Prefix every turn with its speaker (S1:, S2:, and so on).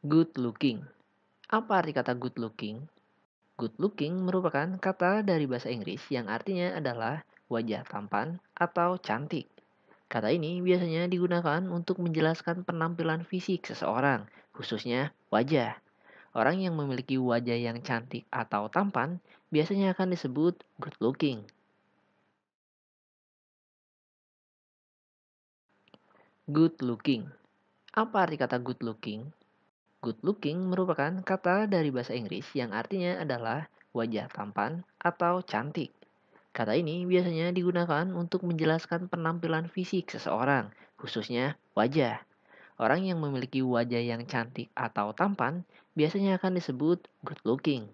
S1: Good looking. Apa arti kata good looking? Good looking merupakan kata dari bahasa Inggris yang artinya adalah wajah tampan atau cantik. Kata ini biasanya digunakan untuk menjelaskan penampilan fisik seseorang, khususnya wajah. Orang yang memiliki wajah yang cantik atau tampan biasanya akan disebut good looking. Good looking. Apa arti kata good looking? Good looking merupakan kata dari bahasa Inggris yang artinya adalah wajah tampan atau cantik. Kata ini biasanya digunakan untuk menjelaskan penampilan fisik seseorang, khususnya wajah. Orang yang memiliki wajah yang cantik atau tampan biasanya akan disebut good looking.